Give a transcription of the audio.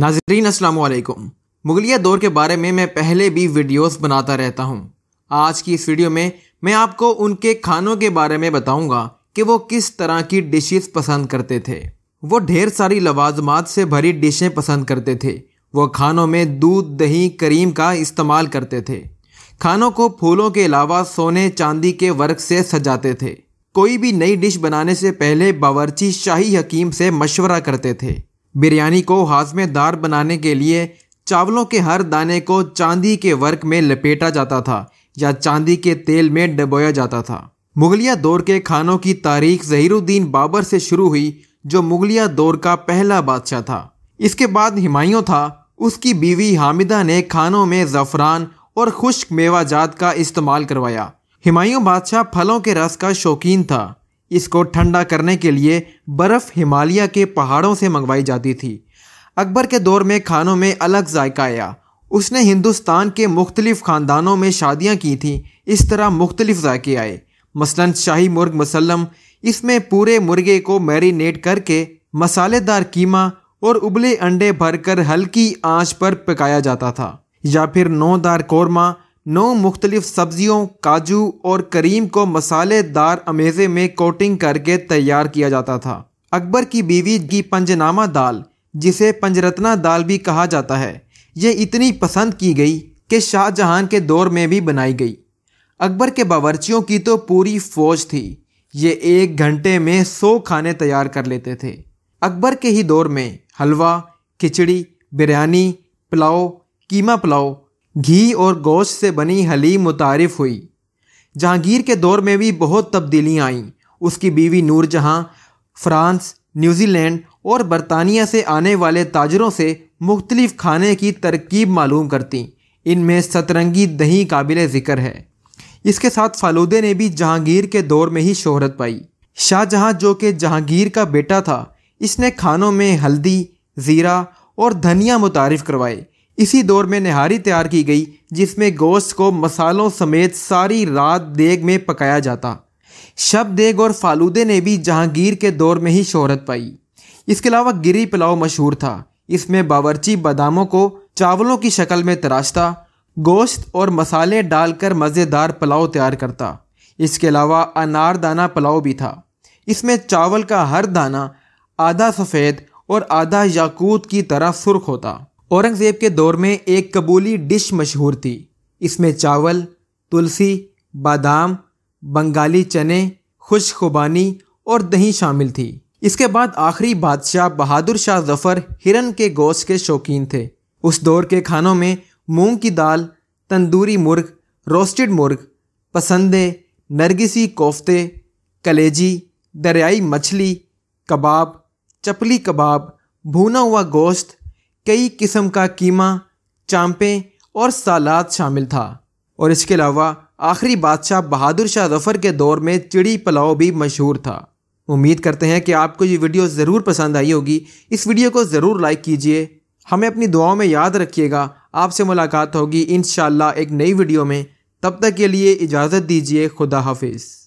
नाजरीन अस्सलाम वालेकुम मुगलिया दौर के बारे में मैं पहले भी वीडियोस बनाता रहता हूँ आज की इस वीडियो में मैं आपको उनके खानों के बारे में बताऊँगा कि वो किस तरह की डिशेस पसंद करते थे वो ढेर सारी लवाजमात से भरी डिशें पसंद करते थे वो खानों में दूध दही करीम का इस्तेमाल करते थे खानों को फूलों के अलावा सोने चांदी के वर्क से सजाते थे कोई भी नई डिश बनाने से पहले बावरची शाही हकीम से मशवरा करते थे बिरयानी को हाजमेदार बनाने के लिए चावलों के हर दाने को चांदी के वर्क में लपेटा जाता था या चांदी के तेल में डबोया जाता था मुगलिया दौर के खानों की तारीख जहीरुद्दीन बाबर से शुरू हुई जो मुगलिया दौर का पहला बादशाह था इसके बाद हिमायूं था उसकी बीवी हामिदा ने खानों में ज़फ़रान और खुश्क मेवाजात का इस्तेमाल करवाया हिमायूं बादशाह फलों के रस का शौकीन था इसको ठंडा करने के लिए बर्फ़ हिमालय के पहाड़ों से मंगवाई जाती थी अकबर के दौर में खानों में अलग जायका आया उसने हिंदुस्तान के मुख्तलिफ ख़ानदानों में शादियाँ की थीं इस तरह मुख्तलिफ जायके आए मसलन शाही मुर्ग मसलम इसमें पूरे मुर्गे को मैरिनेट करके मसालेदार कीमा और उबले अंडे भरकर हल्की आंच पर पकाया जाता था या फिर नौदार कौरमा नौ मुख्तलिफ सब्जियों काजू और करीम को मसालेदार अमेजे में कोटिंग करके तैयार किया जाता था अकबर की बीवी की पंजनामा दाल जिसे पंजरत्ना दाल भी कहा जाता है ये इतनी पसंद की गई कि शाहजहां के दौर में भी बनाई गई अकबर के बावर्चियों की तो पूरी फौज थी ये एक घंटे में सौ खाने तैयार कर लेते थे अकबर के ही दौर में हलवा खिचड़ी बिरयानी पुलाव कीमा पुलाव घी और गोश्त से बनी हलीम मुतारफ़ हुई जहांगीर के दौर में भी बहुत तब्दीलियाँ आईं उसकी बीवी नूरजहाँ फ्रांस न्यूजीलैंड और बरतानिया से आने वाले ताजरों से मुख्तलिफ खाने की तरकीब मालूम करती इनमें सतरंगी दही काबिल ज़िक्र है इसके साथ फालूदे ने भी जहांगीर के दौर में ही शोहरत पाई शाहजहाँ जो कि जहांगीर का बेटा था इसने खानों में हल्दी ज़ीरा और धनिया मुतारफ़ करवाए इसी दौर में नहारी तैयार की गई जिसमें गोश्त को मसालों समेत सारी रात देग में पकाया जाता शब देग और फालूदे ने भी जहांगीर के दौर में ही शोहरत पाई इसके अलावा गिरी पुलाव मशहूर था इसमें बावर्ची बादामों को चावलों की शक्ल में तराशता गोश्त और मसाले डालकर मज़ेदार पुलाव तैयार करता इसके अलावा अनारदाना पुलाव भी था इसमें चावल का हर दाना आधा सफ़ेद और आधा याकूत की तरह सुर्ख होता औरंगज़ेब के दौर में एक कबूली डिश मशहूर थी इसमें चावल तुलसी बादाम बंगाली चने खुशखुबानी और दही शामिल थी इसके बाद आखिरी बादशाह बहादुर शाह जफ़र हिरन के गोश्त के शौकीन थे उस दौर के खानों में मूंग की दाल तंदूरी मुर्ग रोस्टेड मुर्ग पसंदे नरगिसी कोफ्ते कलेजी दरियाई मछली कबाब चपली कबाब भुना हुआ गोश्त कई किस्म का कीमा चांपे और सालाद शामिल था और इसके अलावा आखिरी बादशाह बहादुर शाह जफर के दौर में चिड़ी पुलाव भी मशहूर था उम्मीद करते हैं कि आपको ये वीडियो ज़रूर पसंद आई होगी इस वीडियो को ज़रूर लाइक कीजिए हमें अपनी दुआओं में याद रखिएगा आपसे मुलाकात होगी इन एक नई वीडियो में तब तक के लिए इजाज़त दीजिए खुदा हाफिज़